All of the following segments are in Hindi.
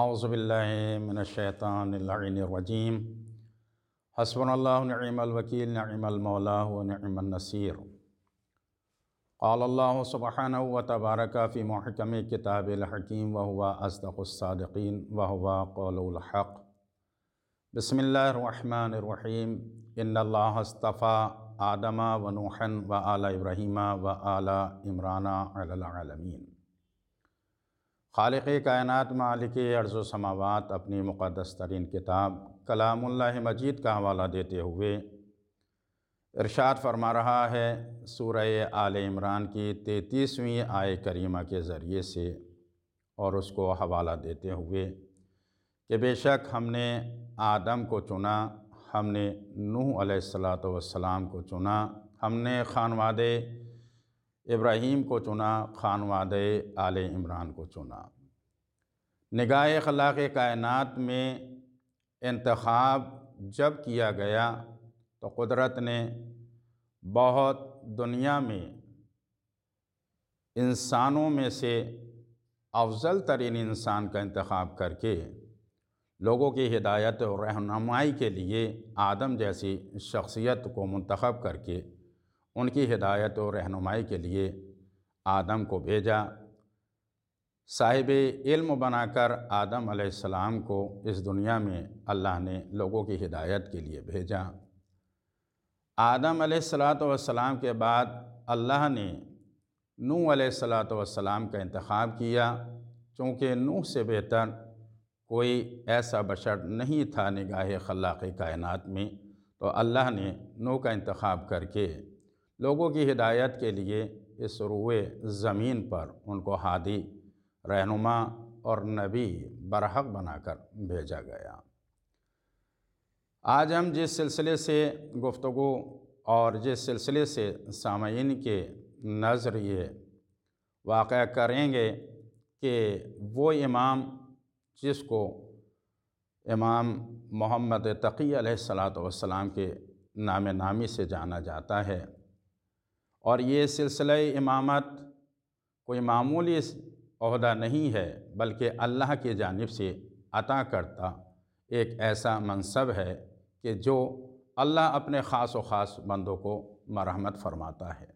आउज़बिल्लिनशैतानरजीम हसबनल्लामवकील नमौला नसीर अल्लाह सुबहान व तबारक फ़ी महकम किताबीम वहुआ असदक़ुसादीन वहुआ कौलहक़ बसमीम इनफ़ा आदमा व नूहन व आला इब्राहीमा व आला इमराना अलमीन खालिक कायनत मालिक अर्ज़ समावत अपनी मुक़दस तरीन किताब कलामुल्ला मजीद का हवाला देते हुए इरशाद फरमा रहा है सूरह आल इमरान की तैंतीसवीं आय करीमा के ज़रिए से और उसको हवाला देते हुए कि बेशक हमने आदम को चुना हमने नूह सलात वसलाम को चुना हमने खानवादे इब्राहीम को चुना खानवाद आल इमरान को चुना निगाह खलाक कायनत में इंतखब जब किया गया तो कुदरत ने बहुत दुनिया में इंसानों में से अफजल तरीन इंसान का इंतखब करके लोगों की हिदायत और रहनुमाई के लिए आदम जैसी शख्सियत को मंतखब करके उनकी हिदायत और रहनुमाई के लिए आदम को भेजा साहिब इल्म बनाकर आदम अलैहिस्सलाम को इस दुनिया में अल्लाह ने लोगों की हिदायत के लिए भेजा आदम अलैहिस्सलाम के बाद अल्लाह ने नू अलैहिस्सलाम का इंतखब किया चूँकि नूह से बेहतर कोई ऐसा बशर नहीं था निगाह खलाक़ कायनात में तो अल्लाह ने नू का इंतखब करके लोगों की हिदायत के लिए इस रुए ज़मीन पर उनको हादी रहनुमा और नबी बरहक बनाकर भेजा गया आज हम जिस सिलसिले से गुफ्तु और जिस सिलसिले से सामीन के नज़रिए वाक़ करेंगे कि वो इमाम जिसको इमाम मोहम्मद तकी सलात वसलाम के नाम नामी से जाना जाता है और ये सिलसिला इमामत कोई मामूली अहदा नहीं है बल्कि अल्लाह की जानब से अता करता एक ऐसा मनसब है कि जो अल्लाह अपने ख़ास व ख़ास बंदों को मरहमत फरमाता है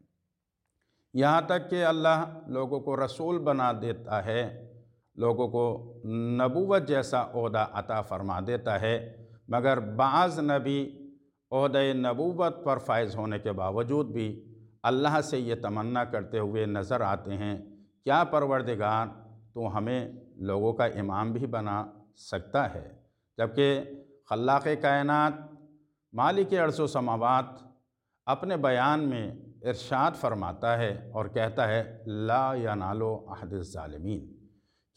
यहाँ तक कि अल्लाह लोगों को रसूल बना देता है लोगों को नबूवत जैसा अहदा अता फरमा देता है मगर बाज़ नबी अहद नबूवत पर फायज़ होने के बावजूद भी अल्लाह से ये तमन्ना करते हुए नज़र आते हैं क्या परवरदिगार तो हमें लोगों का इमाम भी बना सकता है जबकि खल्लाक़ कायनत मालिक अरसो समावत अपने बयान में इरशाद फरमाता है और कहता है ला या नालो अहदमीन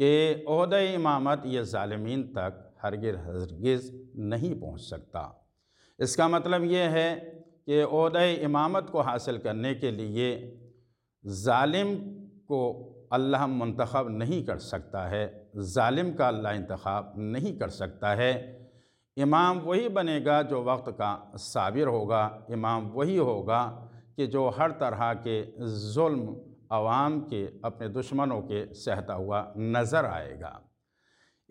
के अहद इमामत ये ालमीन तक हरगिर हरगिज़ नहीं पहुँच सकता इसका मतलब ये है कि अहदय इमामत को हासिल करने के लिए ालिम को अल्लाह मंतखब नहीं कर सकता है ालिम का अल्लाह इंतखब नहीं कर सकता है इमाम वही बनेगा जो वक्त का साबिर होगा इमाम वही होगा कि जो हर तरह के जुल्म आवाम के अपने दुश्मनों के सहता हुआ नज़र आएगा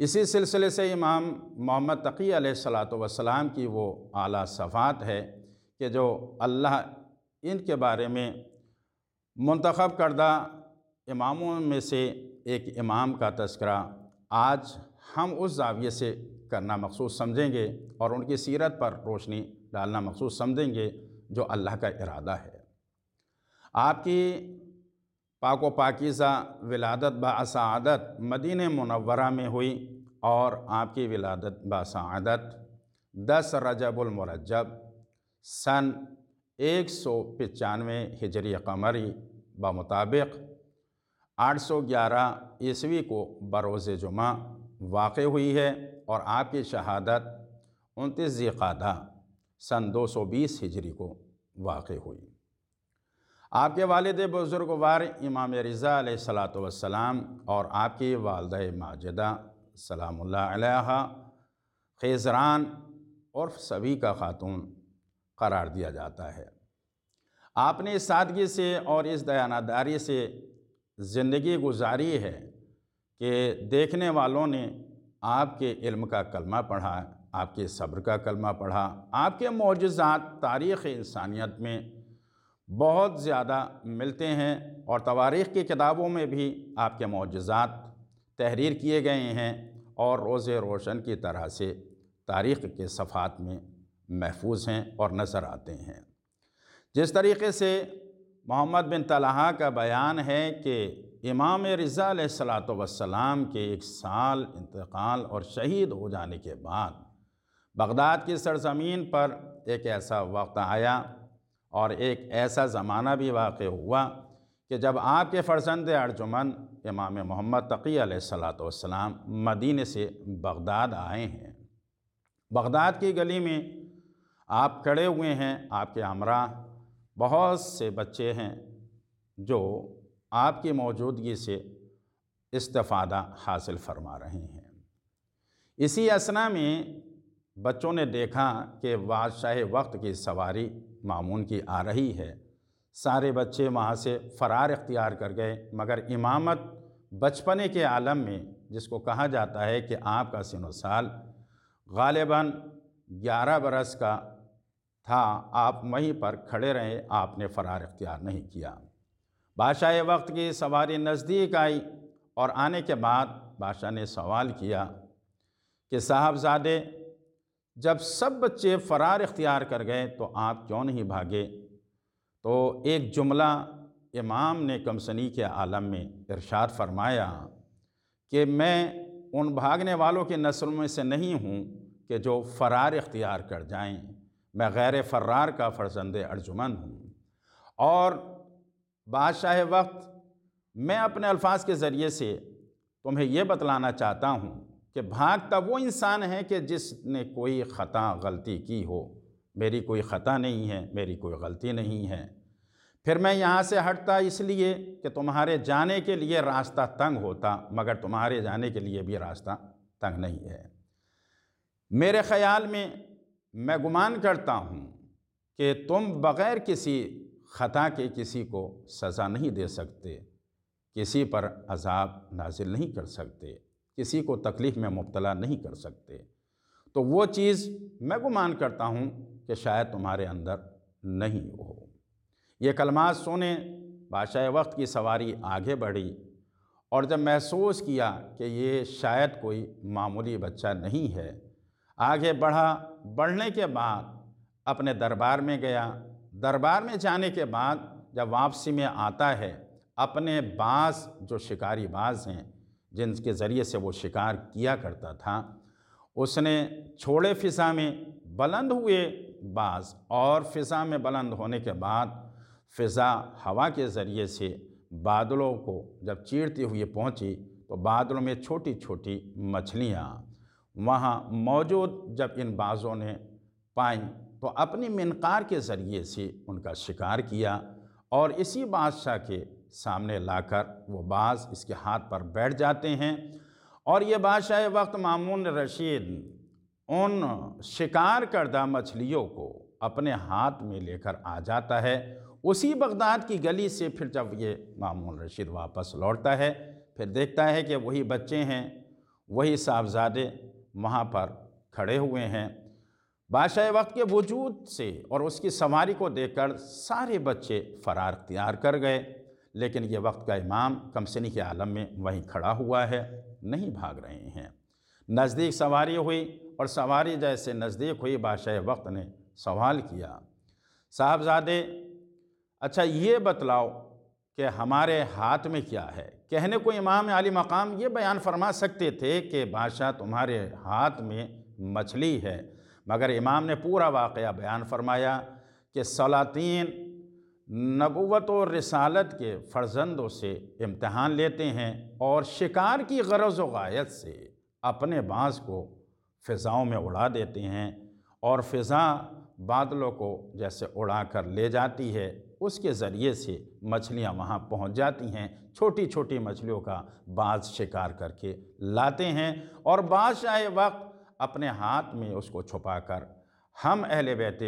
इसी सिलसिले से इमाम मोहम्मद तकी सलात वसलाम की वो आला सफ़ात है कि जो अल्लाह इनके बारे में मंतखब करदा इमामों में से एक इमाम का तस्करा आज हम उस जाविये से करना मखसूस समझेंगे और उनकी सीरत पर रोशनी डालना मखसूस समझेंगे जो अल्लाह का इरादा है आपकी पाको पाकिज़ा विलादत बासादत मदीन मनवरा में हुई और आपकी विलादत बासादत दस रजबुलमरजब सन एक सौ पचानवे हिजरी कमरी बमुताबिक आठ सौ ग्यारह ईस्वी को बरोज़ जुमा वाक़ हुई है और आपकी शहादत उनतीस ज़ीक़ादा सन दो सौ बीस हिजरी को वाक़ हुई आपके वालद बुज़ुर्गवार इमाम रज़ा सलात वसलाम और आपकी वालद माजदा सलाम ख़ेज़रान और सभी का ख़ातून करार दिया जाता है आपने इस सादगी से और इस दयानादारी से ज़िंदगी गुजारी है कि देखने वालों ने आपके इल्म का कलमा पढ़ा आपके सब्र का कलमा पढ़ा आपके मोजात तारीख़ इंसानियत में बहुत ज़्यादा मिलते हैं और तवारीख़ की किताबों में भी आपके मोजात तहरीर किए गए हैं और रोज़ रोशन की तरह से तारीख़ के सफ़ात में महफूज हैं और नज़र आते हैं जिस तरीके से मोहम्मद बिन तलहा का बयान है कि इमाम रज़ा सलात के एक साल इंतकाल और शहीद हो जाने के बाद बगदाद की सरजमीन पर एक ऐसा वक्त आया और एक ऐसा ज़माना भी वाक़ हुआ कि जब आपके फ़र्जंद अर्जुमन इमाम मोहम्मद तकी सलाम मदीने से बगदाद आए हैं बगदाद की गली में आप खड़े हुए हैं आपके हमरा बहुत से बच्चे हैं जो आपकी मौजूदगी से इस्तफ़ादा हासिल फरमा रहे हैं इसी असना में बच्चों ने देखा कि बादशाह वक्त की सवारी मामून की आ रही है सारे बच्चे वहाँ से फ़रार इख्तियार कर गए मगर इमामत बचपने के आलम में जिसको कहा जाता है कि आपका सिनो साल गालिबा ग्यारह बरस का था आप वहीं पर खड़े रहे आपने फरार इख्तियार नहीं किया बादशाह वक्त की सवारी नज़दीक आई और आने के बाद बादशाह ने सवाल किया कि साहबजादे जब सब बच्चे फ़रार इख्तियार कर गए तो आप क्यों नहीं भागे तो एक जुमला इमाम ने कमसनी के आलम में इरशाद फरमाया कि मैं उन भागने वालों की नस्लों में से नहीं हूँ कि जो फ़रार इख्तियार कर जाएं मैं गैर फर्रार का फर्जंद अर्जुमन हूँ और बादशाह वक्त मैं अपने अल्फाज के ज़रिए से तुम्हें यह बतलाना चाहता हूँ कि भागता वो इंसान है कि जिसने कोई ख़ता गलती की हो मेरी कोई ख़ता नहीं है मेरी कोई गलती नहीं है फिर मैं यहाँ से हटता इसलिए कि तुम्हारे जाने के लिए रास्ता तंग होता मगर तुम्हारे जाने के लिए भी रास्ता तंग नहीं है मेरे ख़्याल में मैं गुमान करता हूँ कि तुम बग़ैर किसी ख़ता के किसी को सज़ा नहीं दे सकते किसी पर अजाब नाजिल नहीं कर सकते किसी को तकलीफ़ में मुबतला नहीं कर सकते तो वो चीज़ मैं गुमान करता हूँ कि शायद तुम्हारे अंदर नहीं हो ये कलमात सुने बादशाह वक्त की सवारी आगे बढ़ी और जब महसूस किया कि ये शायद कोई मामूली बच्चा नहीं है आगे बढ़ा बढ़ने के बाद अपने दरबार में गया दरबार में जाने के बाद जब वापसी में आता है अपने बाज जो शिकारी बाज हैं जिनके ज़रिए से वो शिकार किया करता था उसने छोड़े फिजा में बुलंद हुए बाज और फिजा में बुलंद होने के बाद फिजा हवा के ज़रिए से बादलों को जब चीरती हुई पहुंची तो बादलों में छोटी छोटी मछलियाँ वहाँ मौजूद जब इन बाज़ों ने पाई तो अपनी मिनकार के ज़रिए से उनका शिकार किया और इसी बादशाह के सामने लाकर वो बाज़ इसके हाथ पर बैठ जाते हैं और ये बादशाह वक्त मामून रशीद उन शिकार करदा मछलियों को अपने हाथ में लेकर आ जाता है उसी बगदाद की गली से फिर जब ये मामून रशीद वापस लौटता है फिर देखता है कि वही बच्चे हैं वही साहबजादे वहाँ पर खड़े हुए हैं बादशाह वक्त के वजूद से और उसकी सवारी को देखकर सारे बच्चे फरार तैयार कर गए लेकिन ये वक्त का इमाम कमसनी के आलम में वहीं खड़ा हुआ है नहीं भाग रहे हैं नज़दीक सवारी हुई और सवारी जैसे नज़दीक हुई बादशाह वक्त ने सवाल किया साहबजादे अच्छा ये बतलाओ कि हमारे हाथ में क्या है कहने को इमाम आली मकाम ये बयान फरमा सकते थे कि बादशाह तुम्हारे हाथ में मछली है मगर इमाम ने पूरा वाक़ बयान फरमाया कि सलातीन नबूत और रसालत के फ़र्जंदों से इम्तहान लेते हैं और शिकार की गरज व गायत से अपने बाँस को फ़िज़ाओं में उड़ा देते हैं और फ़िज़ा बादलों को जैसे उड़ा कर ले जाती है उसके ज़रिए से मछलियाँ वहाँ पहुँच जाती हैं छोटी छोटी मछलियों का बाज शिकार करके लाते हैं और बादशाह वक्त अपने हाथ में उसको छुपाकर हम अहल बैत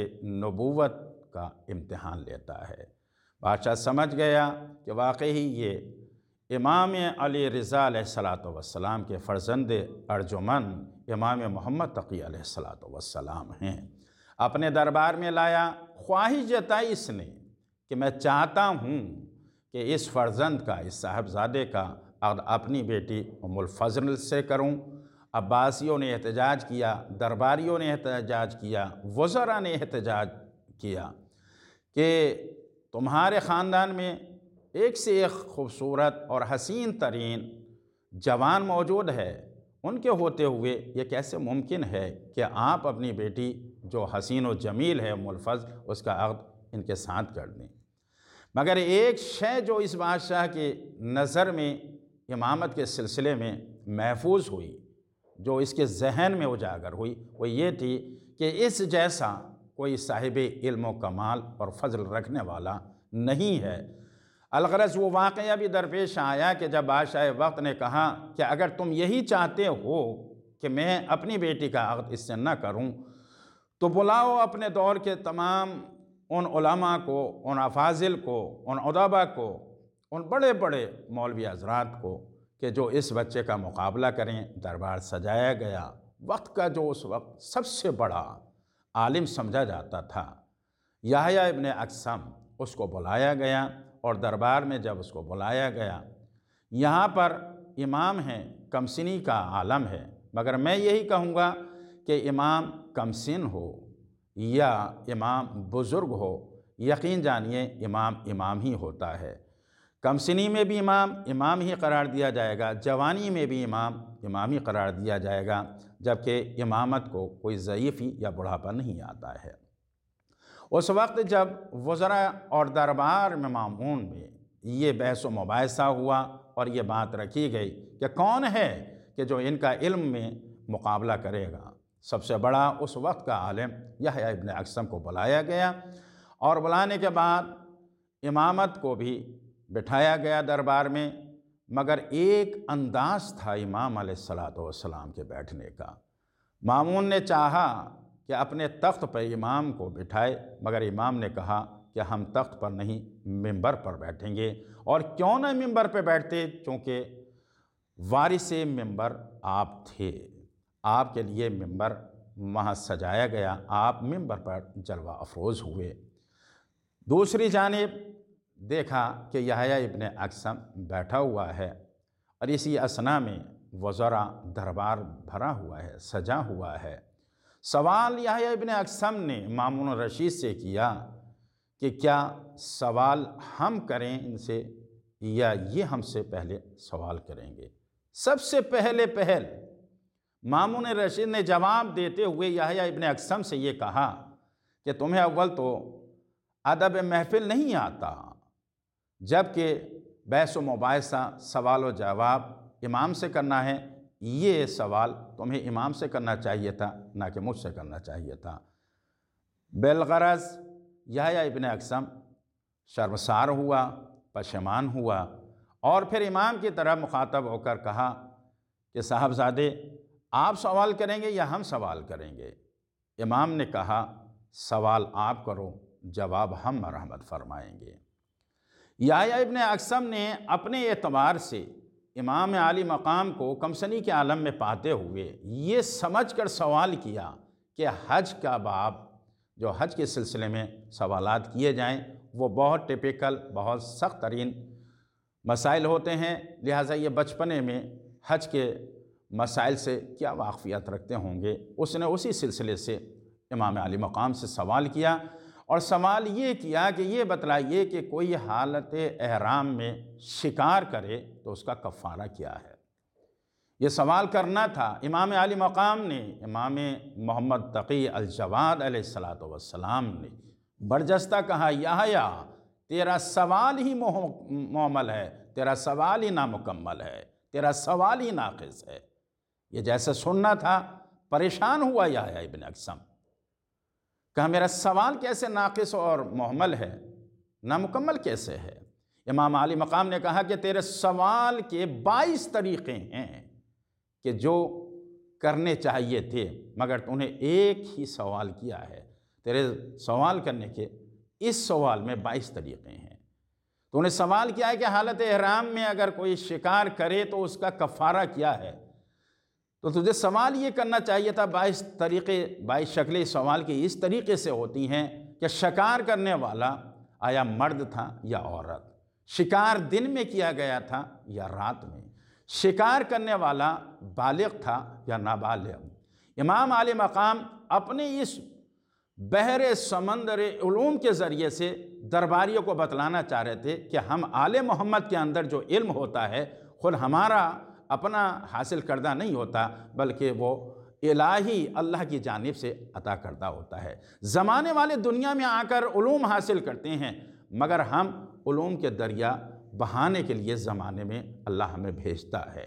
नबूवत का इम्तहान लेता है बादशाह समझ गया कि वाकई ये इमाम अली रज़ा वसलाम के फ़र्जंद अर्जुमन इमाम मोहम्मद तकी सलात वसलाम हैं अपने दरबार में लाया ख्वाहिश जताई इसने कि मैं चाहता हूँ कि इस फर्जंद का इस साहबजादे का अगर अपनी बेटी फजल से करूँ अब्बासियों ने एहतजाज किया दरबारियों ने एहतजाज किया वज़रा ने एहतजाज किया कि तुम्हारे ख़ानदान में एक से एक खूबसूरत और हसीन तरीन जवान मौजूद है उनके होते हुए ये कैसे मुमकिन है कि आप अपनी बेटी जो हसीन व जमील है मुलफ़ उसका अक्द इनके साथ कर दें मगर एक शय जो इस बादशाह के नज़र में इमामत के सिलसिले में महफूज हुई जो इसके जहन में उजागर हुई वो ये थी कि इस जैसा कोई साहिब इल्म कमाल और फजल रखने वाला नहीं है अलगरज वो वाक़ भी दरपेश आया कि जब बादशाह वक्त ने कहा कि अगर तुम यही चाहते हो कि मैं अपनी बेटी का अगद इससे न करूं तो बुलाओ अपने दौर के तमाम उन उलमा को उन अफाजिल को उन उदाबा को उन बड़े बड़े मौलवी हजरात को कि जो इस बच्चे का मुकाबला करें दरबार सजाया गया वक्त का जो उस वक्त सबसे बड़ा आलिम समझा जाता था याहया इबन अकसम उसको बुलाया गया और दरबार में जब उसको बुलाया गया यहाँ पर इमाम हैं कमसिनी का आलम है मगर मैं यही कहूँगा कि इमाम कमसिन हो या इमाम बुज़ुर्ग हो यकीन जानिए इमाम इमाम ही होता है कमसनी में भी इमाम इमाम ही करार दिया जाएगा जवानी में भी इमाम इमाम ही करार दिया जाएगा जबकि इमामत को कोई ज़यीफ़ी या बुढ़ापा नहीं आता है उस वक्त जब वज़रा और दरबार में मामून में ये बहस मुबासा हुआ और ये बात रखी गई कि कौन है कि जो इनका इल्म में मुकाबला करेगा सबसे बड़ा उस वक्त का आलम यह इबन अक्सम को बुलाया गया और बुलाने के बाद इमामत को भी बिठाया गया दरबार में मगर एक अंदाज था इमाम सलाम के बैठने का मामून ने चाहा कि अपने तख्त पर इमाम को बिठाए मगर इमाम ने कहा कि हम तख्त पर नहीं मेंबर पर बैठेंगे और क्यों ना मेंबर पर बैठते क्योंकि वारिस मेंबर आप थे आपके लिए मेंबर वहाँ सजाया गया आप मेंबर पर जलवा अफरोज़ हुए दूसरी जानब देखा कि यहाया इबन अकसम बैठा हुआ है और इसी असना में वज़रा दरबार भरा हुआ है सजा हुआ है सवाल यहाया इबन अकसम ने मामून रशीद से किया कि क्या सवाल हम करें इनसे या ये हमसे पहले सवाल करेंगे सबसे पहले पहल मामून रशीद ने जवाब देते हुए यहाया इबन अकसम से ये कहा कि तुम्हें अव्वल तो अदब महफिल नहीं आता जबकि बहस मुबासा सवाल व जवाब इमाम से करना है ये सवाल तुम्हें इमाम से करना चाहिए था ना कि मुझसे करना चाहिए था बेलगरज यहाया इबन अकसम शर्मसार हुआ पशमान हुआ और फिर इमाम की तरह मुखातब होकर कहा कि साहबजादे आप सवाल करेंगे या हम सवाल करेंगे इमाम ने कहा सवाल आप करो जवाब हम मरहमत फरमाएंगे याया इबन अकसम ने अपने एतबार से इमाम आली मकाम को कमसनी के आलम में पाते हुए ये समझ कर सवाल किया कि हज का बाब जो हज के सिलसिले में सवाल किए जाएं वो बहुत टिपिकल बहुत सख्त तरीन मसाइल होते हैं लिहाजा ये बचपने में हज के मसाइल से क्या वाकफ़ियत रखते होंगे उसने उसी सिलसिले से इमाम अली मकाम से सवाल किया और सवाल ये किया कि ये बतलाइए कि कोई हालत एहराम में शिकार करे तो उसका कफ़ारा क्या है ये सवाल करना था इमाम अली मकाम ने इमाम मोहम्मद तकी अलजवाद सलातम ने बरजस्ता कहा या तेरा सवाल ही मोहमल है तेरा सवाल ही नामुकम्मल है तेरा सवाल ही नाक़ है ये जैसा सुनना था परेशान हुआ यह है इबन अकसम कहा मेरा सवाल कैसे नाकिस और महमल है नामुकम्मल कैसे है इमाम अली मकाम ने कहा कि तेरे सवाल के बाईस तरीक़े हैं कि जो करने चाहिए थे मगर तूने एक ही सवाल किया है तेरे सवाल करने के इस सवाल में बाईस तरीक़े हैं तूने सवाल किया है कि हालत एहराम में अगर कोई शिकार करे तो उसका कफ़ारा क्या है तो तुझे सवाल ये करना चाहिए था बाईस तरीक़े बाईस शक्लें इस सवाल की इस तरीके से होती हैं कि शिकार करने वाला आया मर्द था या औरत शिकार दिन में किया गया था या रात में शिकार करने वाला बालग था या नाबालग इमाम आल मकाम अपने इस बहर समंदर ूम के ज़रिए से दरबारियों को बतलाना चाह रहे थे कि हम आल मोहम्मद के अंदर जो इल्म होता है खुद हमारा अपना हासिल करदा नहीं होता बल्कि वो इलाही अल्लाह की जानब से अता करदा होता है ज़माने वाले दुनिया में आकर ूम हासिल करते हैं मगर हम ूम के दरिया बहाने के लिए ज़माने में अल्लाह हमें भेजता है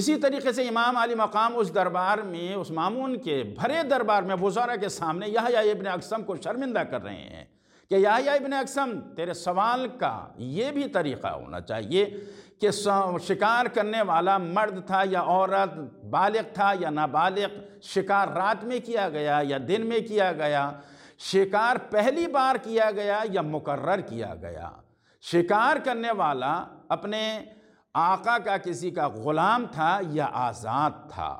इसी तरीके से इमाम अली मकाम उस दरबार में उस मामून के भरे दरबार में वजारा के सामने यह इबन अकसम को शर्मिंदा कर रहे हैं कि या इबन अकसम तेरे सवाल का ये भी तरीक़ा होना चाहिए कि शिकार करने वाला मर्द था या औरत बालग था या नाबालिग शिकार रात में किया गया या दिन में किया गया शिकार पहली बार किया गया या मुकर्र किया गया शिकार करने वाला अपने आका का किसी का ग़ुलाम था या आज़ाद था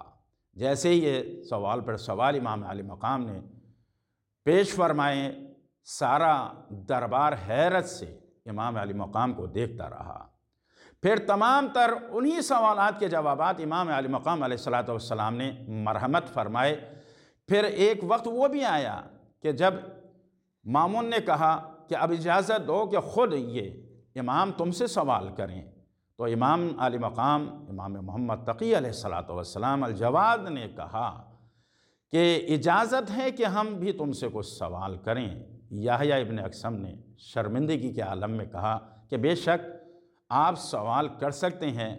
जैसे ही ये सवाल पर सवाल इमाम अली मकाम ने पेश फरमाए सारा दरबार हैरत से इमाम अली मकाम को देखता रहा फिर तमाम तर उन्हीं सवाल के जवाब इमाम आल मकाम सलाम ने मरहमत फरमाए फिर एक वक्त वो भी आया कि जब मामून ने कहा कि अब इजाज़त दो कि ख़ुद ये इमाम तुमसे सवाल करें तो इमाम आल मकाम इमाम मोहम्मद तकी सलाम अलजवाद ने कहा कि इजाज़त है कि हम भी तुमसे कुछ सवाल करें याहिया इबन अकसम ने शर्मिंदगी के आलम में कहा कि बेशक आप सवाल कर सकते हैं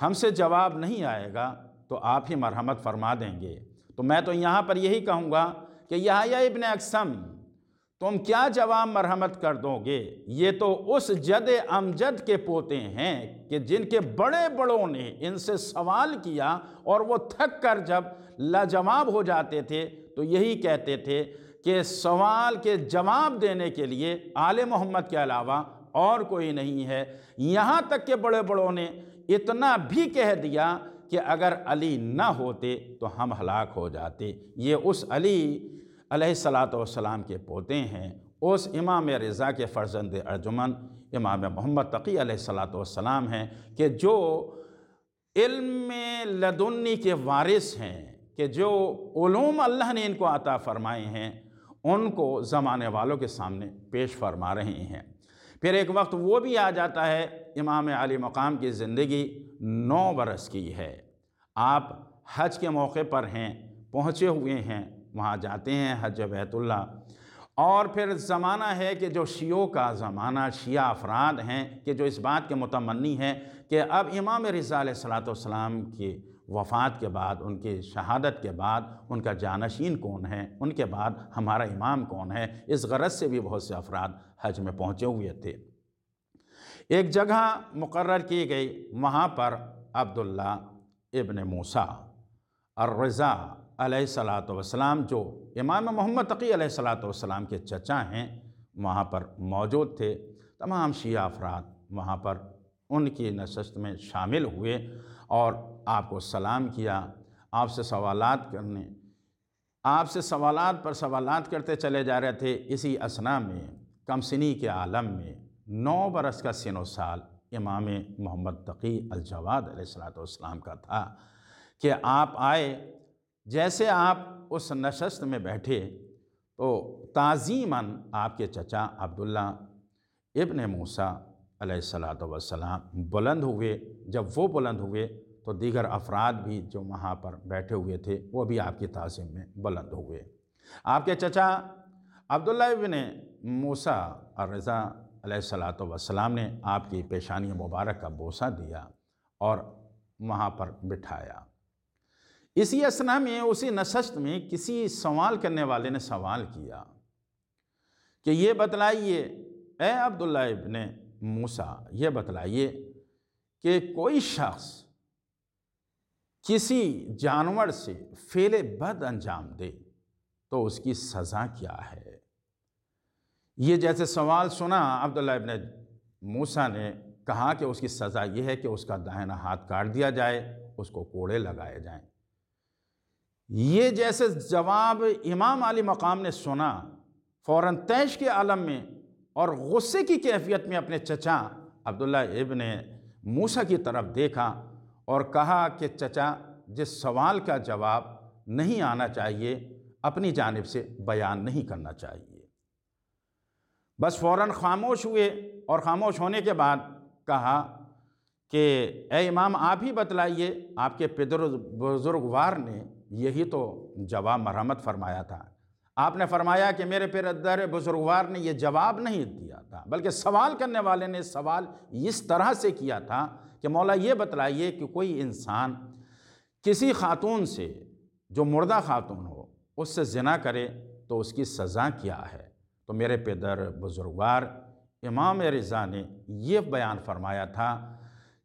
हमसे जवाब नहीं आएगा तो आप ही मरहमत फरमा देंगे तो मैं तो यहाँ पर यही कहूँगा कि यह इबन अक्सम तुम क्या जवाब मरहमत कर दोगे ये तो उस जद अमजद के पोते हैं कि जिनके बड़े बड़ों ने इनसे सवाल किया और वो थक कर जब लाजवाब हो जाते थे तो यही कहते थे कि सवाल के जवाब देने के लिए आले मोहम्मद के अलावा और कोई नहीं है यहाँ तक के बड़े बड़ों ने इतना भी कह दिया कि अगर अली ना होते तो हम हलाक हो जाते ये उस अली सलाम के पोते हैं उस इमाम रज़ा के फ़र्जंद अर्जुमन इमाम मोहम्मद तकी सलाम हैं कि जो इल्म लदुन्नी के वारिस हैं कि जो ूम अल्लाह ने इनको अता फ़रमाए हैं उनको ज़माने वालों के सामने पेश फरमा रहे हैं फिर एक वक्त वो भी आ जाता है इमाम अली मकाम की ज़िंदगी नौ बरस की है आप हज के मौके पर हैं पहुँचे हुए हैं वहाँ जाते हैं हज बैतुल्ला और फिर ज़माना है कि जो शियों का ज़माना शिया अफराद हैं कि जो इस बात के मतमनी हैं कि अब इमाम रिज़ा सलाम के वफ़ात के बाद उनके शहादत के बाद उनका जानशीन कौन है उनके बाद हमारा इमाम कौन है इस गरज से भी बहुत से अफराद हज में पहुँचे हुए थे एक जगह मुकर की गई वहाँ पर अब्दुल्ला इबन मूसा और रज़ा सलात जो इमाम मोहम्मद तकी सलात सलाम के चचा हैं वहाँ पर मौजूद थे तमाम शिया अफराद वहाँ पर उनकी नशस्त में शामिल हुए और आपको सलाम किया आपसे सवालात करने आपसे सवालात पर सवालात करते चले जा रहे थे इसी असना में कमसनी के आलम में नौ बरस का सिनो साल इमाम मोहम्मद तकी अलजवाद सलाम का था कि आप आए जैसे आप उस नशस्त में बैठे तो ताज़ीमन आपके चचा अब्दुल्ला इबन मूसा सलाम बुलंद हुए जब वो बुलंद हुए तो दीगर अफराद भी जो वहाँ पर बैठे हुए थे वो भी आपकी ताज़ीम में बुलंद हुए आपके चचा अब्दुल्ला बिन मूसा और रज़ा सलात वसलाम ने आपकी पेशानी मुबारक का बोसा दिया और वहाँ पर बिठाया इसी असना में उसी नशस्त में किसी सवाल करने वाले ने सवाल किया कि ये बतलाइए ए अब्दुल्ला इब्ने मूसा ये बतलाइए कि कोई शख्स किसी जानवर से फेले बद अंजाम दे तो उसकी सज़ा क्या है ये जैसे सवाल सुना अब्दुल्ला इबन मूसा ने कहा कि उसकी सज़ा यह है कि उसका दाहिना हाथ काट दिया जाए उसको कोड़े लगाए जाएं ये जैसे जवाब इमाम अली मकाम ने सुना फ़ौर तैश के आलम में और ग़ुस्से की कैफियत में अपने चचा अब्दुल्ला इबन मूसा की तरफ देखा और कहा कि चचा जिस सवाल का जवाब नहीं आना चाहिए अपनी जानब से बयान नहीं करना चाहिए बस फ़ौर खामोश हुए और ख़ामोश होने के बाद कहा कि ए इमाम आप ही बतलाइए आपके पितर बुज़ुर्गवार ने यही तो जवाब मरहमत फरमाया था आपने फरमाया कि मेरे पेर दर बुजुर्गवार ने यह जवाब नहीं दिया था बल्कि सवाल करने वाले ने सवाल इस तरह से किया था कि मौला ये बतलाइए कि कोई इंसान किसी खातून से जो मुर्दा खातून हो उससे जना करे तो उसकी सज़ा क्या है तो मेरे पेदर बुजुर्गवार इमाम रज़ा ने यह बयान फरमाया था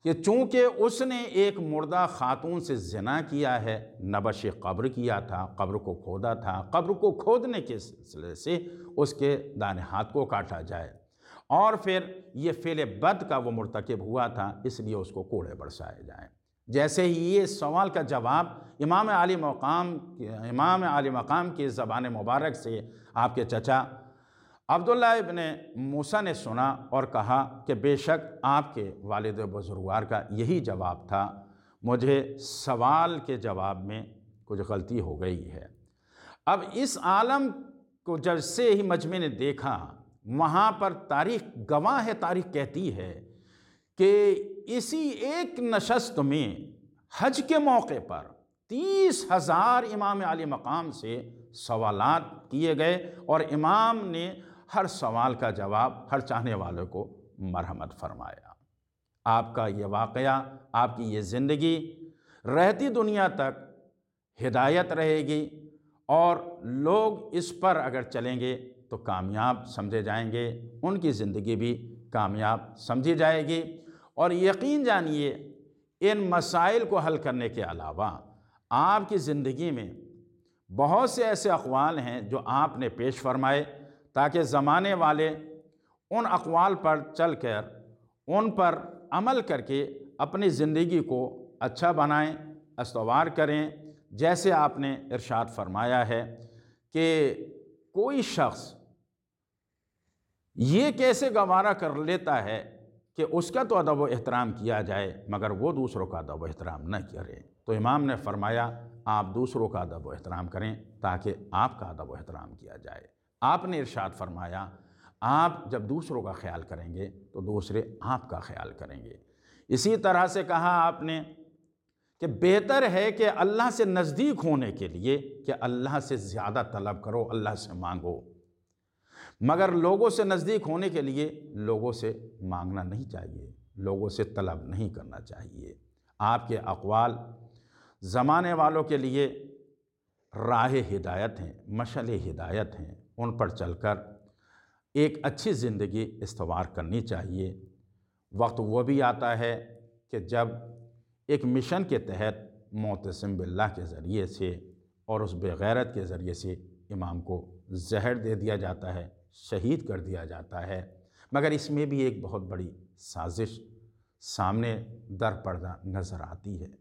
कि चूँकि उसने एक मुर्दा खातून से जना किया है नबश कब्र किया था कब्र को खोदा था कब्र को खोदने के सिलसिले से उसके दाने हाथ को काटा जाए और फिर ये फेल बद का वो मरतकब हुआ था इसलिए उसको कोड़े बरसाए जाएँ जैसे ही ये सवाल का जवाब इमाम आली मकाम इमाम आली मकाम की ज़बान मुबारक से आपके चचा अब्दुल्ला इबन मूसा ने सुना और कहा कि बेशक आपके वालद बजुर्गवार का यही जवाब था मुझे सवाल के जवाब में कुछ गलती हो गई है अब इस आलम को जब से ही मजमे ने देखा वहाँ पर तारीख गवाह है तारीख कहती है कि इसी एक नशस्त में हज के मौके पर तीस हज़ार इमाम आली मकाम से सवालात किए गए और इमाम ने हर सवाल का जवाब हर चाहने वाले को मरहमत फरमाया आपका ये वाकया आपकी ये ज़िंदगी रहती दुनिया तक हिदायत रहेगी और लोग इस पर अगर चलेंगे तो कामयाब समझे जाएंगे उनकी ज़िंदगी भी कामयाब समझी जाएगी और यकीन जानिए इन मसाइल को हल करने के अलावा आपकी ज़िंदगी में बहुत से ऐसे अखवाल हैं जो आपने पेश फरमाए ताकि ज़माने वाले उन अकवाल पर चल कर उन पर अमल करके अपनी ज़िंदगी को अच्छा बनाएँ असवार करें जैसे आपने इरशाद फरमाया है कि कोई शख्स ये कैसे गवारा कर लेता है कि उसका तो अदब एहतराम किया जाए मगर वो दूसरों का अदब एहतराम न करे तो इमाम ने फरमाया आप दूसरों का अदब एहतराम करें ताकि आपका अदब एहतराम किया जाए आपने इरशाद फरमाया आप जब दूसरों का ख्याल करेंगे तो दूसरे आपका ख्याल करेंगे इसी तरह से कहा आपने कि बेहतर है कि अल्लाह से नज़दीक होने के लिए कि अल्लाह से ज़्यादा तलब करो अल्लाह से मांगो मगर लोगों से नज़दीक होने के लिए लोगों से मांगना नहीं चाहिए लोगों से तलब नहीं करना चाहिए आपके अकवाल ज़माने वालों के लिए राह हिदायत हैं मशल हिदायत हैं उन पर चलकर एक अच्छी ज़िंदगी इस्तवार करनी चाहिए वक्त वो भी आता है कि जब एक मिशन के तहत मोतसम बिल्ला के ज़रिए से और उस बेगैरत के ज़रिए से इमाम को जहर दे दिया जाता है शहीद कर दिया जाता है मगर इसमें भी एक बहुत बड़ी साजिश सामने दर पर्दा नज़र आती है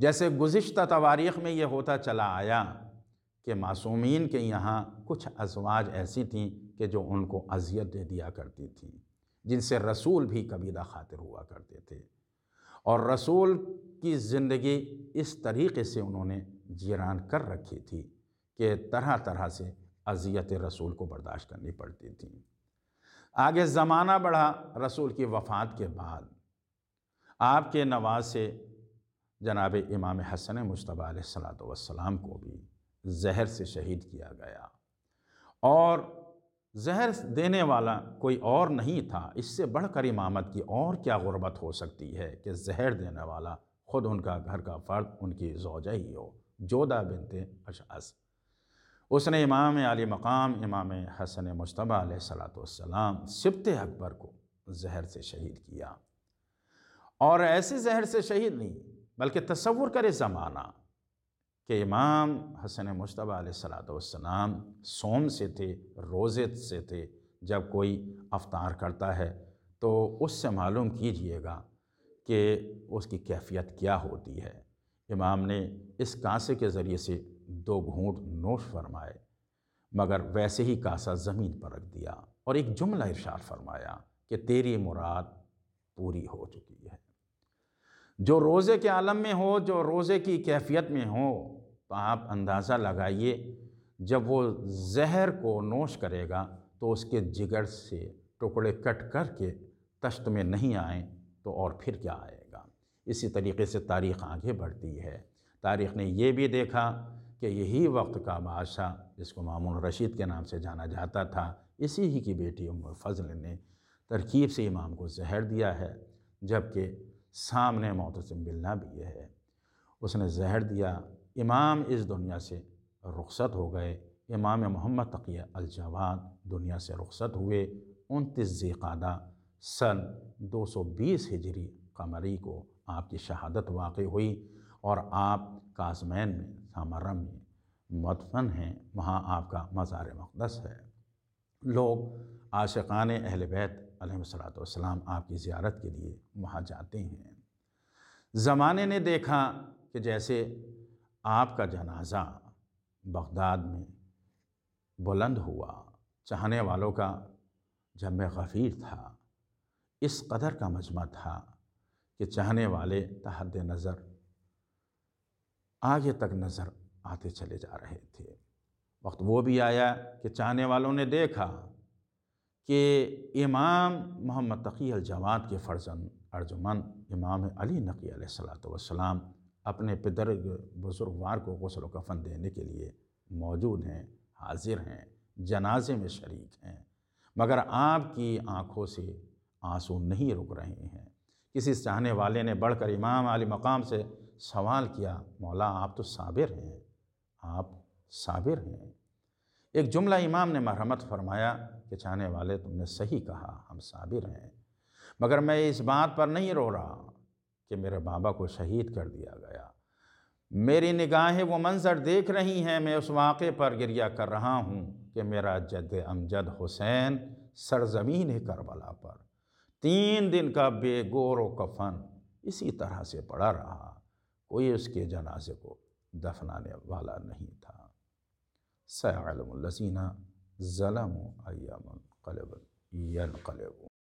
जैसे गुज्त तवारीख़ में ये होता चला आया कि मासूमीन के यहाँ कुछ अजवाज ऐसी थीं कि जो उनको अजियत दे दिया करती थीं जिनसे रसूल भी कबीला खातिर हुआ करते थे और रसूल की ज़िंदगी इस तरीके से उन्होंने जीरान कर रखी थी कि तरह तरह से अजियत रसूल को बर्दाश्त करनी पड़ती थी आगे ज़माना बढ़ा रसूल की वफ़ात के बाद आपके नवाज से जनाब इमाम हसन मुशतबा सलात वसलाम को भी जहर से शहीद किया गया और जहर देने वाला कोई और नहीं था इससे बढ़कर इमामत की और क्या गुर्बत हो सकती है कि जहर देने वाला ख़ुद उनका घर का फ़र्द उनकी जोजा ही हो जोदा बिनते अशास उसने इमाम आल मकाम इमाम हसन मुशतबा सलाम सिबत अकबर को जहर से शहीद किया और ऐसे जहर से शहीद नहीं बल्कि तस्वुर करे ज़माना कि इमाम हसन मुशतबा सलाम सोम से थे रोज़े से थे जब कोई अवतार करता है तो उससे मालूम कीजिएगा कि उसकी कैफियत क्या होती है इमाम ने इस कांसे के ज़रिए से दो घूट नोश फरमाए मगर वैसे ही कासा ज़मीन पर रख दिया और एक जुमला इरशाद फरमाया कि तेरी मुराद पूरी हो चुकी है जो रोज़े के आलम में हो जो रोज़े की कैफियत में हो तो आप अंदाज़ा लगाइए जब वो जहर को नोश करेगा तो उसके जिगर से टुकड़े कट करके तश्त में नहीं आए तो और फिर क्या आएगा इसी तरीके से तारीख़ आगे बढ़ती है तारीख़ ने यह भी देखा कि यही वक्त का बादशाह जिसको मामून रशीद के नाम से जाना जाता था इसी ही की बेटी उम्र फजल ने तरकीब से इमाम को जहर दिया है जबकि सामने मौत से मिलना भी यह है उसने जहर दिया इमाम इस दुनिया से रुखसत हो गए इमाम मोहम्मद तकिया अलजवाद दुनिया से रुखसत हुए उनतीस ज़ीक़ादा सन 220 हिजरी कमरी को आपकी शहादत वाक़ हुई और आप काजमैन में सामरम में मदफन हैं वहाँ आपका मज़ार मक़दस है लोग आशान अहल बैत अलैहिस्सलाम आपकी ज़ियारत के लिए वहाँ जाते हैं ज़माने ने देखा कि जैसे आपका जनाजा बगदाद में बुलंद हुआ चाहने वालों का जम गफ़ीर था इस कदर का मजमा था कि चाहने वाले तहद नज़र आगे तक नज़र आते चले जा रहे थे वक्त वो भी आया कि चाहने वालों ने देखा कि इमाम मोहम्मद तकी अलजमात के फ़र्जन अर्जुमंद इमाम अली नकी सलाम अपने पितर बुजुर्गवार को गसल कफन देने के लिए मौजूद हैं हाजिर हैं जनाजे में शरीक हैं मगर आपकी आँखों से आंसू नहीं रुक रहे हैं किसी चाहने वाले ने बढ़ कर इमाम अली मकाम से सवाल किया मौला आप तो साबिर हैं आप साबिर हैं एक जुमला इमाम ने मरहमत फरमाया कि चाहने वाले तुमने सही कहा हम साबिर हैं मगर मैं इस बात पर नहीं रो रहा कि मेरे बाबा को शहीद कर दिया गया मेरी निगाहें वो मंज़र देख रही हैं मैं उस वाक़े पर गिरिया कर रहा हूँ कि मेरा जद अमजद हुसैन सरजमीन है करबला पर तीन दिन का बेगोर कफन इसी तरह से पड़ा रहा कोई उसके जनाजे को दफनाने वाला नहीं था سيعلم الذين ظلموا أيام قلب ينقلبون